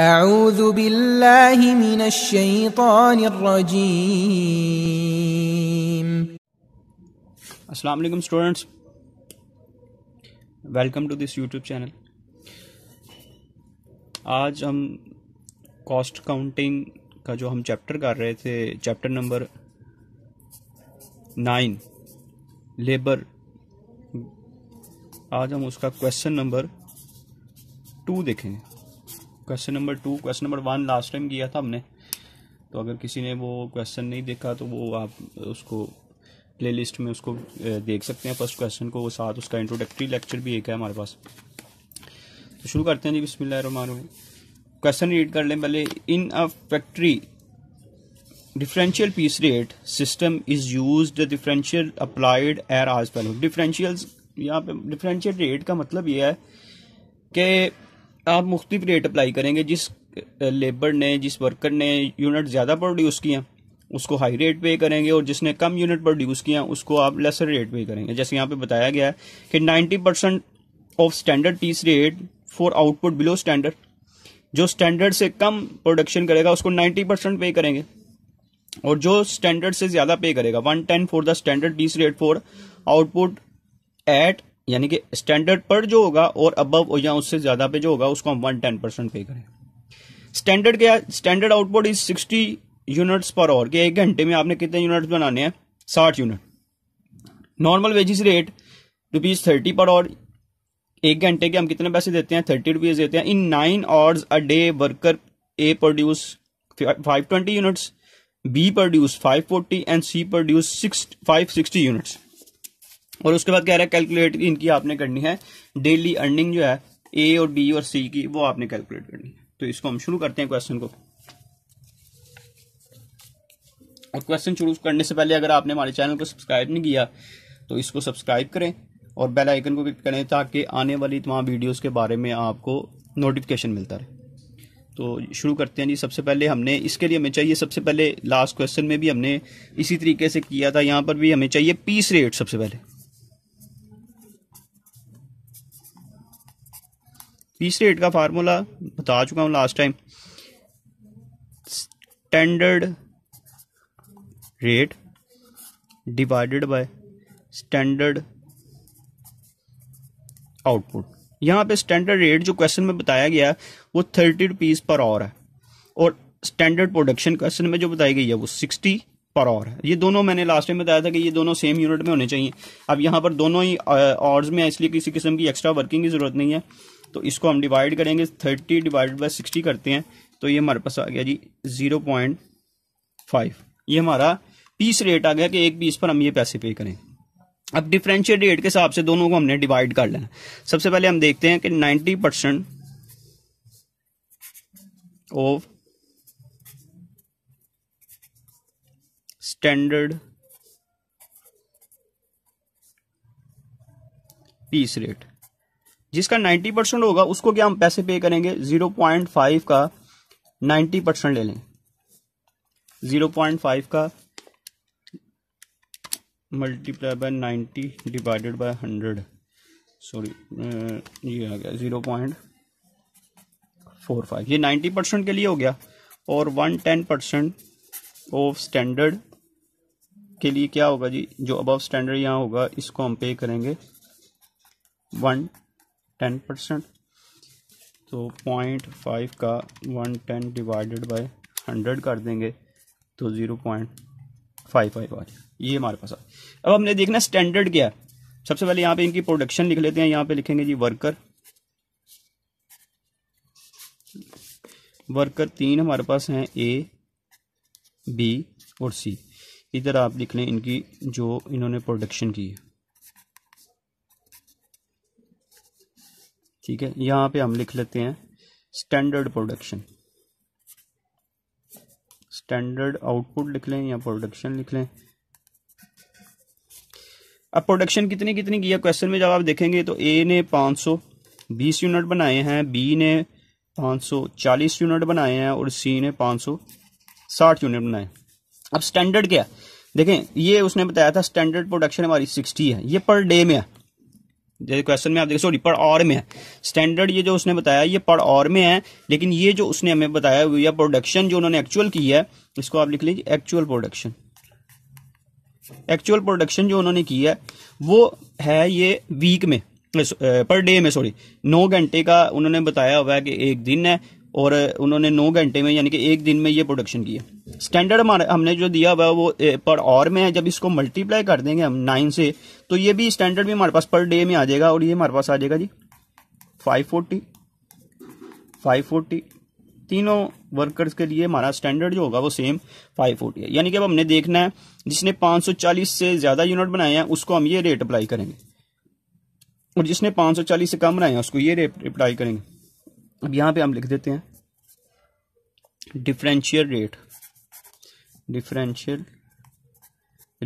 أعوذ بالله من الشيطان الرجيم السلام عليكم students welcome to this youtube channel आज हम cost counting का जो हम चैप्टर कर रहे थे चैप्टर नंबर नाइन लेबर आज हम उसका क्वेश्चन नंबर टू देखेंगे question number two question number one last time किया था हमने तो अगर किसी ने वो क्वेश्चन नहीं देखा तो वो आप उसको प्लेलिस्ट में उसको देख सकते हैं फर्स्ट क्वेश्चन को साथ उसका इंट्रोडक्टरी लेक्चर भी एक है हमारे पास तो शुरू करते हैं जी बिस्मिल क्वेश्चन रीड कर लें पहले in a factory differential piece rate system is use differential applied एर आज पहले डिफरेंशियल यहाँ पे डिफरेंशियल रेट का मतलब ये है कि आप मुख्तफ रेट अप्लाई करेंगे जिस लेबर ने जिस वर्कर ने यूनिट ज़्यादा प्रोड्यूस किया उसको हाई रेट पे करेंगे और जिसने कम यूनिट प्रोड्यूस किया उसको आप लेसर रेट पे करेंगे जैसे यहाँ पे बताया गया है कि 90 percent of standard piece rate for output below standard जो स्टैंडर्ड से कम प्रोडक्शन करेगा उसको 90 परसेंट पे करेंगे और जो स्टैंडर्ड से ज़्यादा पे करेगा one for the standard piece rate for output at यानी कि स्टैंडर्ड पर जो होगा और अबव या उससे ज्यादा पे जो होगा उसको हम वन टेन परसेंट पे करें स्टैंडर्ड क्या standard output is sixty units per और कि एक घंटे में आपने कितने यूनिट्स बनाने हैं साठ unit normal wages rate rupees thirty per hour एक घंटे के हम कितने पैसे देते हैं थर्टी रुपीज देते हैं in nine hours a day worker A produce five twenty units B produce five forty and C produce six five sixty units और उसके बाद कह रहा है कैलकुलेट इनकी आपने करनी है डेली अर्निंग जो है ए और बी और सी की वो आपने कैलकुलेट करनी है तो इसको हम शुरू करते हैं क्वेश्चन को और क्वेश्चन शुरू करने से पहले अगर आपने हमारे चैनल को सब्सक्राइब नहीं किया तो इसको सब्सक्राइब करें और बेल आइकन को क्लिक करें ताकि आने वाली तमाम वीडियोस के बारे में आपको नोटिफिकेशन मिलता रहे तो शुरू करते हैं जी सबसे पहले हमने इसके लिए हमें चाहिए सबसे पहले लास्ट क्वेश्चन में भी हमने इसी तरीके से किया था यहाँ पर भी हमें चाहिए पीस रेट सबसे पहले फीस रेट का फार्मूला बता चुका हूँ last time standard rate divided by standard output यहाँ पे स्टैंडर्ड रेट जो क्वेश्चन में बताया गया वो थर्टी रुपीज़ पर आवर है और स्टैंडर्ड प्रोडक्शन क्वेश्चन में जो बताई गई है वो सिक्सटी पर आवर है ये दोनों मैंने लास्ट टाइम बताया था कि ये दोनों सेम यूनिट में होने चाहिए अब यहाँ पर दोनों ही आवर्स uh, में इसलिए किसी किस्म की एक्स्ट्रा वर्किंग की ज़रूरत नहीं है तो इसको हम डिवाइड करेंगे थर्टी डिवाइड बाई सिक्सटी करते हैं तो ये हमारे पास आ गया जी ज़ीरो पॉइंट फाइव ये हमारा पीस रेट आ गया कि एक पीस पर हम ये पैसे पे करें अब डिफ्रेंशियल रेट के हिसाब से दोनों को हमने डिवाइड कर लेना सबसे पहले हम देखते हैं कि ninety percent of standard piece rate जिसका 90 परसेंट होगा उसको क्या हम पैसे पे करेंगे 0.5 का 90 परसेंट ले लें 0.5 का multiply by 90 divided by 100 sorry ये आ गया 0.45 ये 90 परसेंट के लिए हो गया और 110 परसेंट ऑफ स्टैंडर्ड के लिए क्या होगा जी जो अब स्टैंडर्ड यहाँ होगा इसको हम पे करेंगे वन टेन परसेंट तो पॉइंट फाइव का one ten divided by hundred कर देंगे तो ज़ीरो पॉइंट फाइव फाइव आ जाए ये हमारे पास आ अब हमने देखना स्टैंडर्ड क्या है सबसे पहले यहाँ पे इनकी प्रोडक्शन लिख लेते हैं यहाँ पे लिखेंगे जी वर्कर वर्कर तीन हमारे पास हैं ए बी और सी इधर आप लिख लें इनकी जो इन्होंने प्रोडक्शन की है ठीक है यहां पे हम लिख लेते हैं स्टैंडर्ड प्रोडक्शन स्टैंडर्ड आउटपुट लिख लें या प्रोडक्शन लिख लें अब प्रोडक्शन कितनी कितनी की है क्वेश्चन में जब आप देखेंगे तो ए ने 520 यूनिट बनाए हैं बी ने 540 यूनिट बनाए हैं और सी ने 560 यूनिट बनाए अब स्टैंडर्ड क्या देखें ये उसने बताया था स्टैंडर्ड प्रोडक्शन हमारी 60 है ये पर डे में है जैसे क्वेश्चन में आप देखिए सॉरी पढ़ और में है स्टैंडर्ड ये जो उसने बताया ये पढ़ और में है लेकिन ये जो उसने हमें बताया या प्रोडक्शन जो उन्होंने एक्चुअल की है इसको आप लिख लीजिए एक्चुअल प्रोडक्शन एक्चुअल प्रोडक्शन जो उन्होंने की है वो है ये वीक में पर डे में सॉरी नौ घंटे का उन्होंने बताया हुआ है कि एक दिन है और उन्होंने नौ घंटे में यानी कि एक दिन में ये प्रोडक्शन किया स्टैंडर्ड हमारा हमने जो दिया हुआ वो पर और में है जब इसको मल्टीप्लाई कर देंगे हम नाइन से तो ये भी स्टैंडर्ड भी हमारे पास पर डे में आ जाएगा और ये हमारे पास आ जाएगा जी फाइव फोर्टी फाइव फोर्टी तीनों वर्कर्स के लिए हमारा स्टैंडर्ड जो होगा वो सेम फोर्टी है यानी कि अब हमने देखना है जिसने चालीस से ज़्यादा यूनिट बनाए हैं उसको हम ये रेट अप्लाई करेंगे और जिसने चालीस से कम बनाए हैं उसको ये रेट अप्लाई करेंगे अब यहां पे हम लिख देते हैं डिफरेंशियल रेट डिफरेंशियल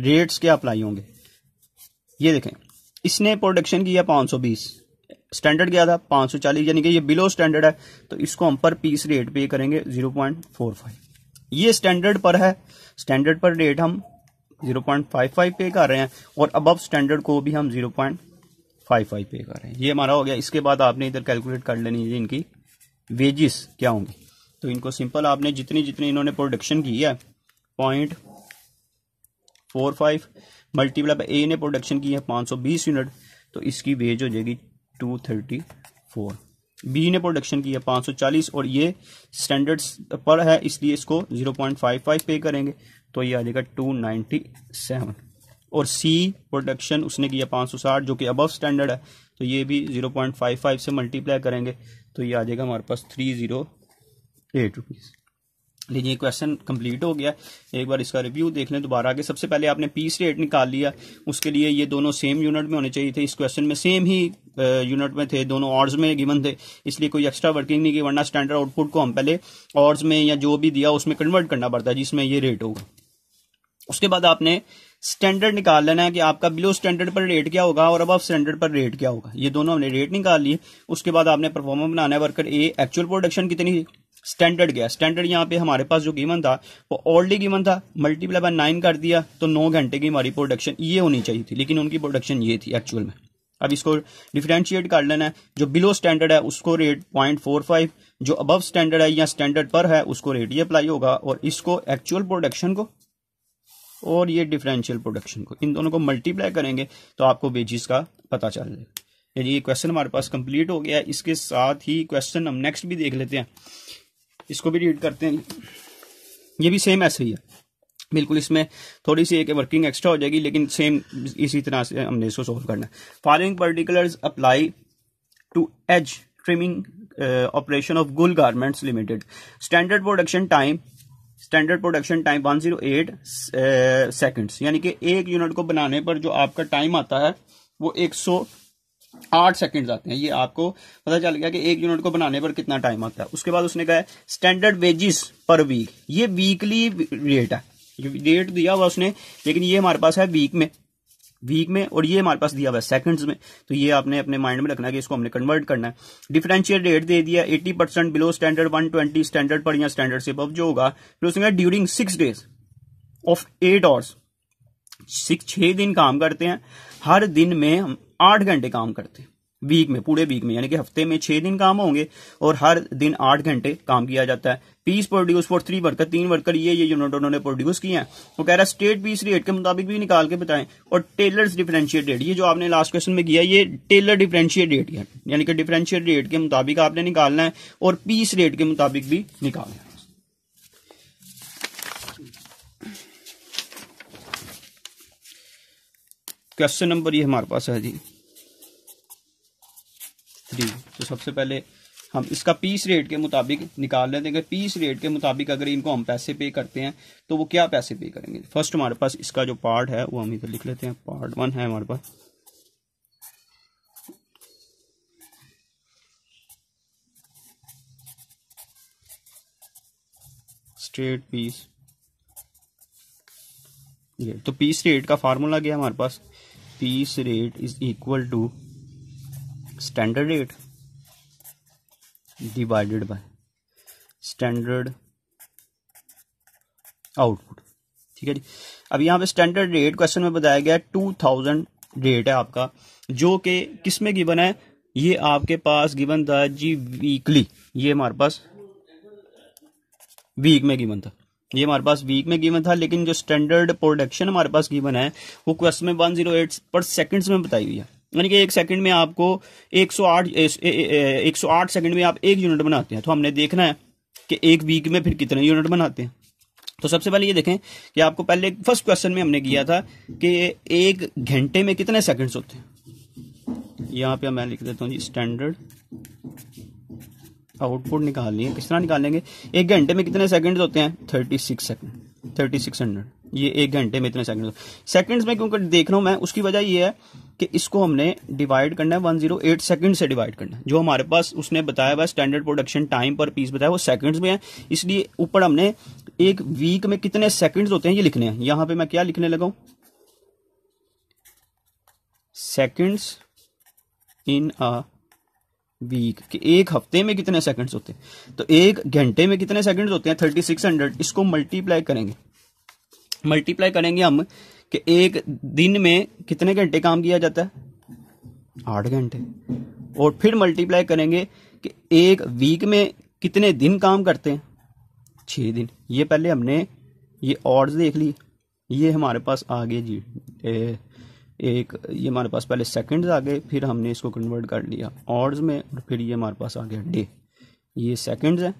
रेट्स क्या अप्लाई होंगे ये देखें इसने प्रोडक्शन किया 520 स्टैंडर्ड क्या था 540 यानी कि ये बिलो स्टैंडर्ड है तो इसको हम पर पीस रेट पे करेंगे 0.45 ये स्टैंडर्ड पर है स्टैंडर्ड पर रेट हम 0.55 पे कर रहे हैं और अबव स्टैंडर्ड को भी हम 0.55 पे कर रहे हैं ये हमारा हो गया इसके बाद आपने इधर कैलकुलेट कर लेनी है इनकी वेजिस क्या होंगी तो इनको सिंपल आपने जितनी जितनी इन्होंने प्रोडक्शन की है point four five multiply by A ने प्रोडक्शन की है पाँच सौ बीस यूनिट तो इसकी वेज हो जाएगी टू थर्टी फोर बी ने प्रोडक्शन की है पाँच सौ चालीस और ये स्टैंडर्ड्स पर है इसलिए इसको जीरो पॉइंट फाइव फाइव पे करेंगे तो ये आ जाएगा टू नाइन्टी सेवन और सी प्रोडक्शन उसने किया पाँच सौ साठ जो कि अबव स्टैंडर्ड है तो ये भी जीरो पॉइंट फाइव फाइव से मल्टीप्लाई करेंगे तो ये आ जाएगा हमारे पास थ्री ज़ीरो एट रुपीज़ लीजिए क्वेश्चन कंप्लीट हो गया एक बार इसका रिव्यू देख लें दोबारा आगे सबसे पहले आपने पीस रेट निकाल लिया उसके लिए ये दोनों सेम यूनिट में होने चाहिए थे इस क्वेश्चन में सेम ही यूनिट में थे दोनों ऑर्ड्स में गिवन थे इसलिए कोई एक्स्ट्रा वर्किंग नहीं की वरना स्टैंडर्ड आउटपुट को हम पहले ऑर्ड्स में या जो भी दिया उसमें कन्वर्ट करना पड़ता है जिसमें ये रेट होगा उसके बाद आपने स्टैंडर्ड निकाल लेना है कि आपका बिलो स्टैंडर्ड पर रेट क्या होगा और अब स्टैंडर्ड पर रेट क्या होगा ये दोनों हमने रेट निकाल लिए उसके बाद आपने परफॉर्मा बनाना है वर्कर ए एक्चुअल प्रोडक्शन कितनी स्टैंडर्ड गया स्टैंडर्ड यहाँ पे हमारे पास जो गिवन था वो ऑलरेडी गिवन था मल्टीप्लाई बाय नाइन कर दिया तो नौ घंटे की हमारी प्रोडक्शन ये होनी चाहिए थी लेकिन उनकी प्रोडक्शन ये थी एक्चुअल में अब इसको डिफ्रेंशिएट कर लेना है जो बिलो स्टैंडर्ड है उसको रेट पॉइंट फोर फाइव जो अब स्टैंडर्ड है या स्टैंडर्ड पर है उसको रेट ये अप्लाई होगा और इसको एक्चुअल प्रोडक्शन को और ये डिफरेंशियल प्रोडक्शन को इन दोनों को मल्टीप्लाई करेंगे तो आपको बेजिस का पता चल जाएगा ये क्वेश्चन हमारे पास कंप्लीट हो गया इसके साथ ही क्वेश्चन हम नेक्स्ट भी देख लेते हैं इसको भी रीड करते हैं ये भी सेम ऐसे ही है बिल्कुल इसमें थोड़ी सी एक वर्किंग एक्स्ट्रा हो जाएगी लेकिन सेम इसी तरह से हमने इसको सॉल्व करना है following particular apply to edge trimming operation of Gul garments limited standard production time standard production time 108 seconds यानी कि एक यूनिट को बनाने पर जो आपका टाइम आता है वो 108 सेकेंड्स आते हैं ये आपको पता चल गया कि एक यूनिट को बनाने पर कितना टाइम आता है उसके बाद उसने कहा स्टैंडर्ड वेजिस पर वीक ये वीकली रेट है रेट दिया हुआ उसने लेकिन ये हमारे पास है वीक में वीक में और ये हमारे पास दिया हुआ है सेकंड्स में तो ये आपने अपने माइंड में रखना है कि इसको हमने कन्वर्ट करना है डिफरेंशियल रेट दे दिया 80 परसेंट बिलो स्टैंडर्ड 120 स्टैंडर्ड पर या स्टैंडर्ड से अब जो होगा फिर उसने during six days of eight hours six छह दिन काम करते हैं हर दिन में हम आठ घंटे काम करते हैं वीक में पूरे वीक में यानी कि हफ्ते में छह दिन काम होंगे और हर दिन आठ घंटे काम किया जाता है piece produce for three worker तीन वर्कर ये ये यूनिट उन्होंने प्रोड्यूस किए हैं वो कह रहा है स्टेट पीस रेट के मुताबिक भी निकाल के बताएं और टेलर डिफरेंशियट रेट ये जो आपने लास्ट क्वेश्चन में किया ये टेलर डिफरेंशियट रेट है यानी कि डिफरेंशियट रेट के मुताबिक आपने निकालना है और पीस रेट के मुताबिक भी निकालना है क्वेश्चन नंबर ये हमारे पास है जी जी तो सबसे पहले हम इसका पीस रेट के मुताबिक निकाल लेते हैं पीस रेट के मुताबिक अगर इनको हम पैसे पे करते हैं तो वो क्या पैसे पे करेंगे फर्स्ट हमारे पास इसका जो पार्ट है वो हम इधर लिख लेते हैं पार्ट वन है हमारे पास स्ट्रेट पीस ये तो पीस रेट का फार्मूला गया हमारे पास piece rate is equal to standard rate divided by standard output ठीक है जी अब यहाँ पे स्टैंडर्ड रेट क्वेश्चन में बताया गया टू थाउजेंड रेट है आपका जो कि किस में गिवन है ये आपके पास गिवन था जी वीकली ये हमारे पास वीक में गिवन था ये हमारे पास वीक में गिवन था लेकिन जो स्टैंडर्ड प्रोडक्शन हमारे पास गिवन है वो क्वेश्चन में one zero eight per seconds में बताई हुई है यानी कि एक सेकंड में आपको 108 108 सेकंड में आप एक यूनिट बनाते हैं तो हमने देखना है कि एक वीक में फिर कितने यूनिट बनाते हैं तो सबसे पहले ये देखें कि आपको पहले फर्स्ट क्वेश्चन में हमने किया था कि एक घंटे में कितने सेकंड्स होते हैं यहाँ पे मैं लिख देता हूँ जी स्टैंडर्ड आउटपुट निकालनी है किस तरह निकालेंगे एक घंटे में कितने सेकंड्स होते हैं thirty six second thirty six hundred ये एक घंटे में इतने सेकंड सेकंड्स में क्योंकि देख रहा हूं मैं उसकी वजह ये है कि इसको हमने डिवाइड करना है 108 सेकंड से डिवाइड करना है जो हमारे पास उसने बताया हुआ standard production time per piece बताया वो सेकंड्स में है इसलिए ऊपर हमने एक वीक में कितने सेकंड्स होते हैं ये लिखने हैं यहां पे मैं क्या लिखने लगा seconds seconds in a week कि एक हफ्ते में कितने सेकंड्स होते हैं तो एक घंटे में कितने सेकंड्स होते हैं थर्टी सिक्स हंड्रेड इसको मल्टीप्लाई करेंगे मल्टीप्लाई करेंगे हम कि एक दिन में कितने घंटे काम किया जाता है आठ घंटे और फिर मल्टीप्लाई करेंगे कि एक वीक में कितने दिन काम करते हैं छः दिन ये पहले हमने ये ऑर्ड्स देख ली ये हमारे पास आ गए जी ए, एक ये हमारे पास पहले सेकंड्स आ गए फिर हमने इसको कन्वर्ट कर लिया ऑर्ड्स में और फिर ये हमारे पास आ गया डे ये सेकंड्स है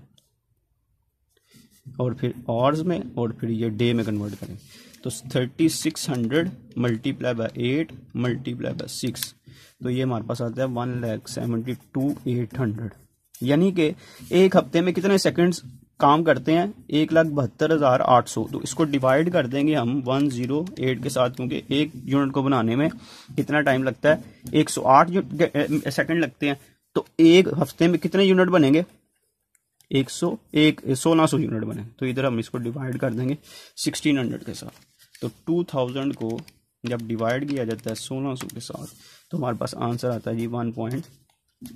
और फिर आवर्स में और फिर ये डे में कन्वर्ट करें तो thirty six hundred multiply by eight multiply by six तो ये हमारे पास आता है one lakh seventy two eight hundred यानी कि एक हफ्ते में कितने सेकंड्स काम करते हैं एक लाख बहत्तर हज़ार आठ सौ तो इसको डिवाइड कर देंगे हम वन जीरो एट के साथ क्योंकि एक यूनिट को बनाने में कितना टाइम लगता है एक सौ आठ सेकेंड लगते हैं तो एक हफ्ते में कितने यूनिट बनेंगे एक सौ एक सोलह सौ यूनिट बने तो इधर हम इसको डिवाइड कर देंगे सिक्सटीन हंड्रेड के साथ तो टू थाउजेंड को जब डिवाइड किया जाता है सोलह सौ के साथ तो हमारे पास आंसर आता है जी वन पॉइंट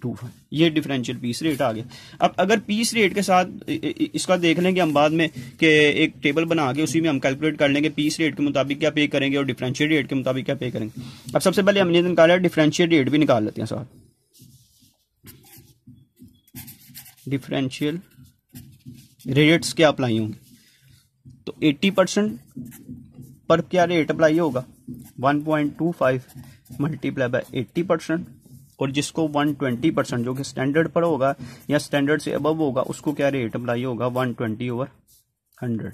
टू ये डिफरेंशियल पीस रेट आ गया अब अगर पीस रेट के साथ इसका देख लेंगे हम बाद में कि एक टेबल बना के उसी में हम कैलकुलेट कर लेंगे पीस रेट के मुताबिक क्या पे करेंगे और डिफरेंशियल रेट के मुताबिक क्या पे करेंगे अब सबसे पहले हमने निकाला डिफरेंशियल रेट भी निकाल लेते हैं साहब डिफरेंशियल रेट्स क्या अप्लाई होंगे तो 80 परसेंट पर क्या रेट अप्लाई होगा 1.25 मल्टीप्लाई बाय एट्टी परसेंट और जिसको 120 परसेंट जो कि स्टैंडर्ड पर होगा या स्टैंडर्ड से अबव होगा उसको क्या रेट अप्लाई होगा 120 ओवर हंड्रेड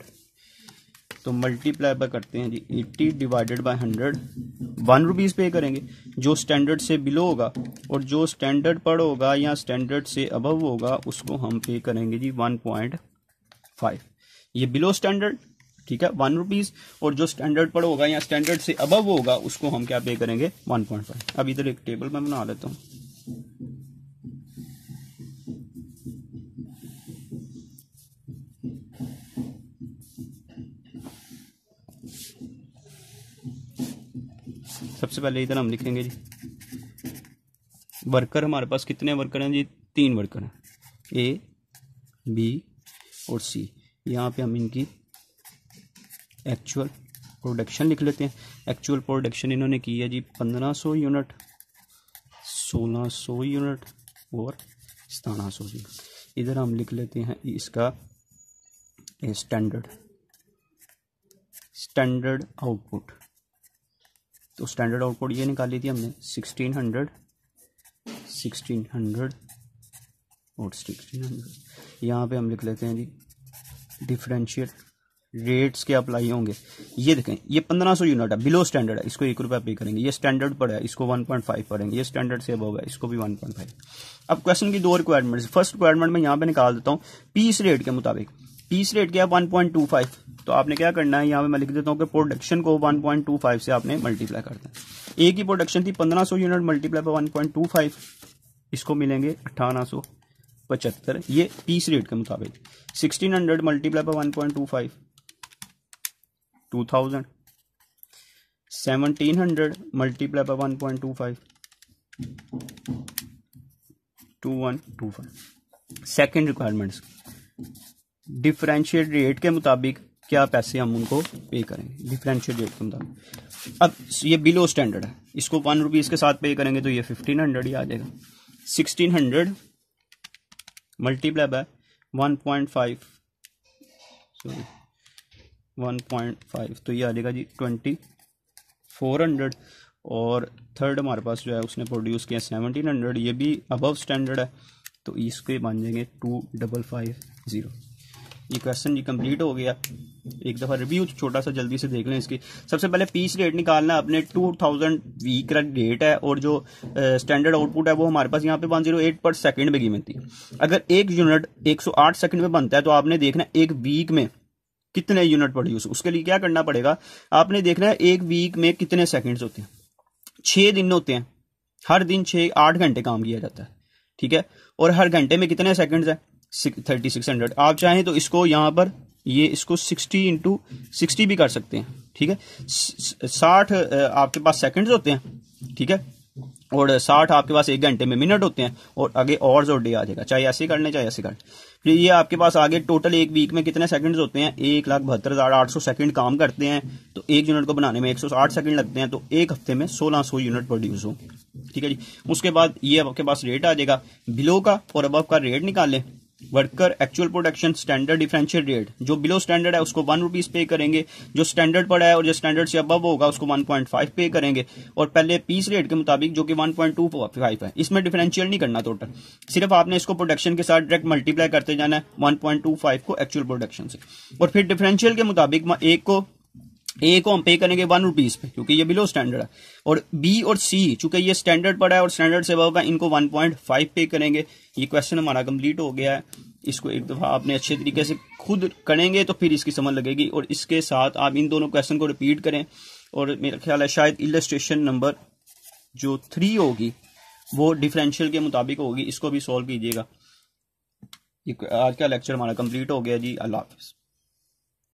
तो मल्टीप्लाई बाय करते हैं जी eighty divided by hundred one rupees pay करेंगे जो स्टैंडर्ड से बिलो होगा और जो स्टैंडर्ड पर होगा या स्टैंडर्ड से अबव होगा उसको हम पे करेंगे जी वन पॉइंट फाइव ये बिलो स्टैंडर्ड ठीक है वन रुपीज और जो स्टैंडर्ड पर होगा या स्टैंडर्ड से अबव होगा उसको हम क्या पे करेंगे वन पॉइंट फाइव अब इधर एक टेबल मैं बना लेता हूँ सबसे पहले इधर हम लिखेंगे जी वर्कर हमारे पास कितने वर्कर हैं जी तीन वर्कर हैं ए बी और सी यहाँ पे हम इनकी एक्चुअल प्रोडक्शन लिख लेते हैं एक्चुअल प्रोडक्शन इन्होंने की है जी पंद्रह सौ यूनिट सोलह सौ यूनिट और सतारह सौ यूनिट इधर हम लिख लेते हैं इसका स्टैंडर्ड स्टैंडर्ड आउटपुट तो स्टैंडर्ड आउटपुट ये निकाली थी हमने सिक्सटीन हंड्रेड सिक्सटीन हंड्रेड और सिक्सटीन हंड्रेड यहाँ पर हम लिख लेते हैं जी डिफरेंशियल रेट्स के अप्लाई होंगे ये देखें ये पंद्रह सौ यूनिट है बिलो स्टैंडर्ड है इसको एक रुपया पे करेंगे ये स्टैंडर्ड पर है इसको वन पॉइंट फाइव पढ़ेंगे ये स्टैंडर्ड से अब होगा इसको भी वन पॉइंट फाइव अब क्वेश्चन की दो रिक्वायरमेंट्स फर्स्ट रिक्वायरमेंट में यहाँ पे निकाल देता हूँ पीस रेट के मुताबिक पीस रेट क्या वन पॉइंट टू फाइव तो आपने क्या करना है यहाँ पे मैं लिख देता हूँ कि प्रोडक्शन को 1.25 से आपने मल्टीप्लाई करना है एक ही प्रोडक्शन थी 1500 यूनिट मल्टीप्लाई पर 1.25 इसको मिलेंगे अट्ठारह ये पीस रेट के मुताबिक 1600 हंड्रेड मल्टीप्लाई पर one point two five two thousand seventeen hundred multiply पर one point two two five one two five second requirements differential rate के मुताबिक क्या पैसे हम उनको पे करेंगे डिफरेंशियल रेट के मुताबिक अब ये बिलो स्टैंडर्ड है इसको वन रुपीज़ के साथ पे करेंगे तो ये फिफ्टीन हंड्रेड ही आ जाएगा sixteen hundred multiply by one point five sorry one point five तो ये आ जाएगा जी ट्वेंटी फोर हंड्रेड और थर्ड हमारे पास जो है उसने प्रोड्यूस किया सेवनटीन हंड्रेड ये भी अबव स्टैंडर्ड है तो इसके बन जाएंगे टू डबल फाइव ज़ीरो ये क्वेश्चन जी कंप्लीट हो गया एक दफ़ा रिव्यू छोटा सा जल्दी से देख लें इसकी सबसे पहले पीस रेट निकालना अपने 2000 वीक का डेट है और जो स्टैंडर्ड आउटपुट है वो हमारे पास यहाँ पे 108 पर सेकंड में कीमत थी अगर एक यूनिट 108 सेकंड में बनता है तो आपने देखना एक वीक में कितने यूनिट प्रोड्यूस उसके लिए क्या करना पड़ेगा आपने देखना है एक वीक में कितने सेकेंड होते हैं छः दिन होते हैं हर दिन छः आठ घंटे काम किया जाता है ठीक है और हर घंटे में कितने सेकेंड्स हैं थर्टी सिक्स हंड्रेड आप चाहें तो इसको यहाँ पर ये इसको सिक्सटी इंटू सिक्सटी भी कर सकते हैं ठीक है साठ आपके पास सेकंड्स होते हैं ठीक है और साठ आपके पास एक घंटे में मिनट होते हैं और आगे और और डे आ जाएगा चाहे ऐसे करने चाहे ऐसे कर फिर ये आपके पास आगे टोटल एक वीक में कितने सेकंड्स होते हैं एक लाख बहत्तर हज़ार आठ सौ सेकेंड काम करते हैं तो एक यूनिट को बनाने में एक सौ आठ सेकेंड लगते हैं तो एक हफ्ते में सोलह सौ यूनिट प्रोड्यूस हो ठीक है जी उसके बाद ये आपके पास रेट आ जाएगा बिलो का और अब का रेट निकाल लें worker actual production standard differential rate जो बिलो स्टैंडर्ड है उसको वन रुपीज पे करेंगे जो स्टैंडर्ड पड़ा है और जो स्टैंडर्ड से अब होगा उसको वन पॉइंट फाइव पे करेंगे और पहले पीस रेट के मुताबिक जो कि वन पॉइंट टू फाइव है इसमें डिफरेंशियल नहीं करना टोटल सिर्फ आपने इसको प्रोडक्शन के साथ डायरेक्ट मल्टीप्लाई करते जाना है वन पॉइंट टू फाइव को एक्चुअल प्रोडक्शन से और फिर डिफरेंशियल के मुताबिक एक को ए को हम पे करेंगे वन रुपीज पे क्योंकि ये बिलो स्टैंडर्ड है और बी और सी चूंकि ये स्टैंडर्ड पड़ा है और स्टैंडर्ड से होगा इनको वन पॉइंट फाइव पे करेंगे ये क्वेश्चन हमारा कंप्लीट हो गया है इसको एक दफा आपने अच्छे तरीके से खुद करेंगे तो फिर इसकी समझ लगेगी और इसके साथ आप इन दोनों क्वेश्चन को रिपीट करें और मेरा ख्याल है शायद इलस्ट्रेशन नंबर जो थ्री होगी वो डिफरेंशियल के मुताबिक होगी इसको भी सॉल्व कीजिएगा आज का लेक्चर हमारा कंप्लीट हो गया जी अल्लाह हाफिज़